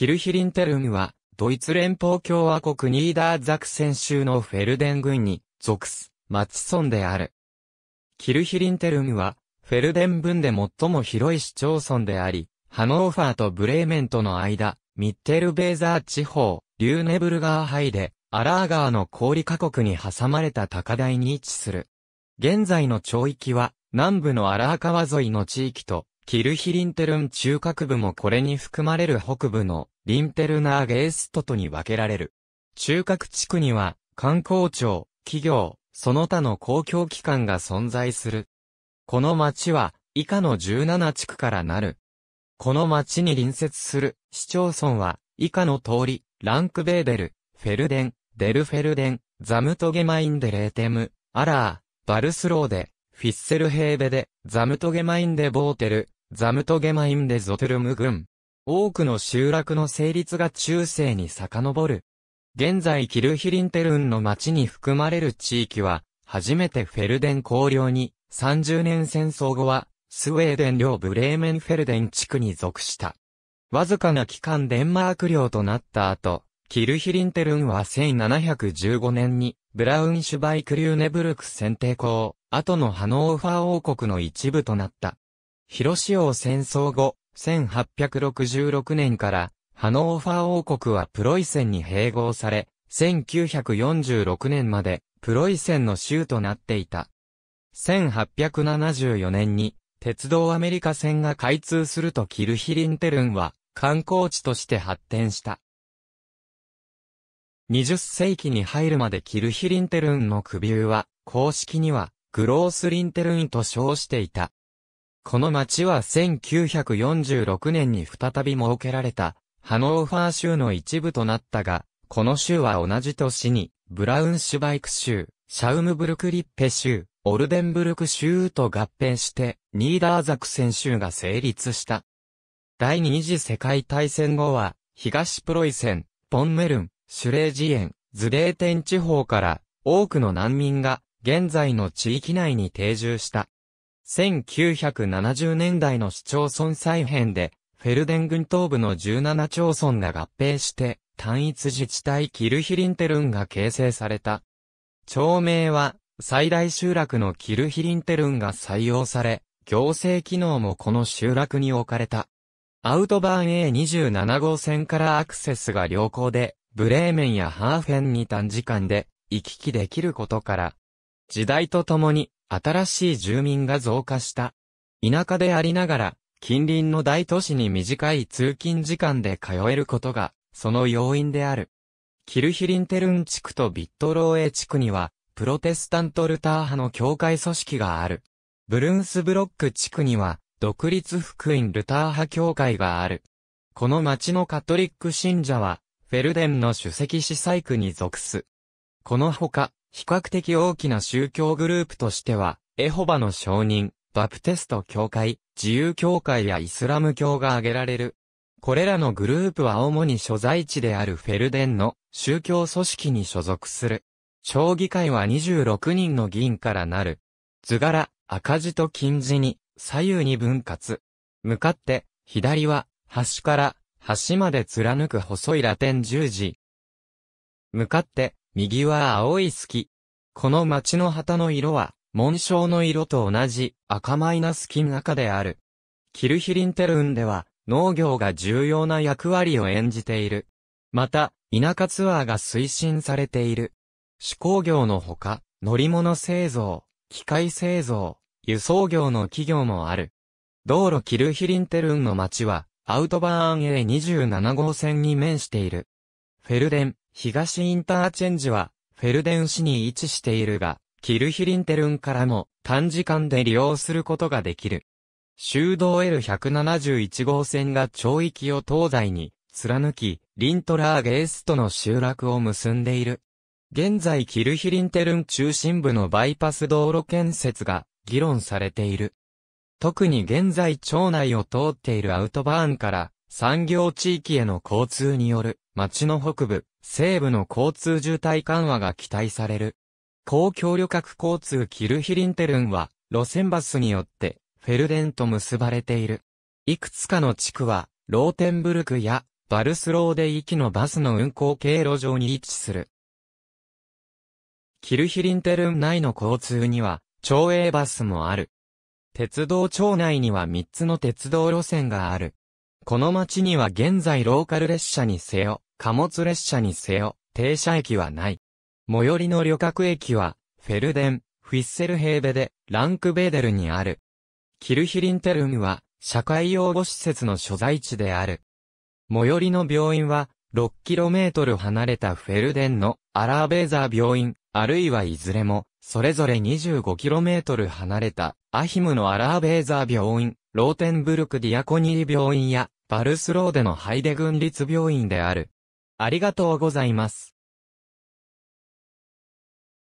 ヒルヒリンテルムは、ドイツ連邦共和国ニーダーザクセン州のフェルデン郡に属す、町村である。キルヒリンテルムは、フェルデン分で最も広い市町村であり、ハノーファーとブレーメンとの間、ミッテルベーザー地方、リューネブルガーハイで、アラーガーの氷河国に挟まれた高台に位置する。現在の町域は、南部のアラー川沿いの地域と、キルヒリンテルン中核部もこれに含まれる北部のリンテルナーゲーストとに分けられる。中核地区には、観光庁、企業、その他の公共機関が存在する。この町は、以下の17地区からなる。この町に隣接する市町村は、以下の通り、ランクベーデル、フェルデン、デルフェルデン、ザムトゲマインデレーテム、アラー、バルスローデ、フィッセルヘーベデ、ザムトゲマインデボーテル、ザムトゲマインデゾトルム群。多くの集落の成立が中世に遡る。現在キルヒリンテルンの町に含まれる地域は、初めてフェルデン公領に、30年戦争後は、スウェーデン領ブレーメンフェルデン地区に属した。わずかな期間デンマーク領となった後、キルヒリンテルンは1715年に、ブラウンシュバイクリューネブルク選定校、後のハノーファー王国の一部となった。広ロ戦争後、1866年からハノーファー王国はプロイセンに併合され、1946年までプロイセンの州となっていた。1874年に鉄道アメリカ線が開通するとキルヒリンテルンは観光地として発展した。20世紀に入るまでキルヒリンテルンの首輪は公式にはグロースリンテルンと称していた。この町は1946年に再び設けられた、ハノーファー州の一部となったが、この州は同じ年に、ブラウンシュバイク州、シャウムブルクリッペ州、オルデンブルク州と合併して、ニーダーザクセン州が成立した。第二次世界大戦後は、東プロイセン、ポンメルン、シュレージエン、ズレーテン地方から、多くの難民が、現在の地域内に定住した。1970年代の市町村再編で、フェルデン郡東部の17町村が合併して、単一自治体キルヒリンテルンが形成された。町名は、最大集落のキルヒリンテルンが採用され、行政機能もこの集落に置かれた。アウトバーン A27 号線からアクセスが良好で、ブレーメンやハーフェンに短時間で行き来できることから、時代とともに新しい住民が増加した。田舎でありながら、近隣の大都市に短い通勤時間で通えることが、その要因である。キルヒリンテルン地区とビットローエ地区には、プロテスタントルター派の教会組織がある。ブルンスブロック地区には、独立福音ルター派教会がある。この町のカトリック信者は、フェルデンの主席司祭区に属す。このほか、比較的大きな宗教グループとしては、エホバの証人、バプテスト教会、自由教会やイスラム教が挙げられる。これらのグループは主に所在地であるフェルデンの宗教組織に所属する。町議会は26人の議員からなる。図柄、赤字と金字に左右に分割。向かって、左は端から端まで貫く細いラテン十字。向かって、右は青い月。この町の旗の色は、紋章の色と同じ赤マイナス金赤である。キルヒリンテルンでは、農業が重要な役割を演じている。また、田舎ツアーが推進されている。手工業のほか、乗り物製造、機械製造、輸送業の企業もある。道路キルヒリンテルンの町は、アウトバーン A27 号線に面している。フェルデン、東インターチェンジは、フェルデン市に位置しているが、キルヒリンテルンからも短時間で利用することができる。修道 L171 号線が町域を東西に貫き、リントラーゲースとの集落を結んでいる。現在キルヒリンテルン中心部のバイパス道路建設が議論されている。特に現在町内を通っているアウトバーンから産業地域への交通による町の北部、西部の交通渋滞緩和が期待される。公共旅客交通キルヒリンテルンは路線バスによってフェルデンと結ばれている。いくつかの地区はローテンブルクやバルスローで行きのバスの運行経路上に位置する。キルヒリンテルン内の交通には町営バスもある。鉄道町内には3つの鉄道路線がある。この町には現在ローカル列車にせよ、貨物列車にせよ、停車駅はない。最寄りの旅客駅は、フェルデン、フィッセルヘーベで、ランクベーデルにある。キルヒリンテルムは、社会用護施設の所在地である。最寄りの病院は、6km 離れたフェルデンのアラーベーザー病院、あるいはいずれも、それぞれ 25km 離れたアヒムのアラーベーザー病院、ローテンブルクディアコニー病院や、バルスローデのハイデ軍立病院である。ありがとうございます。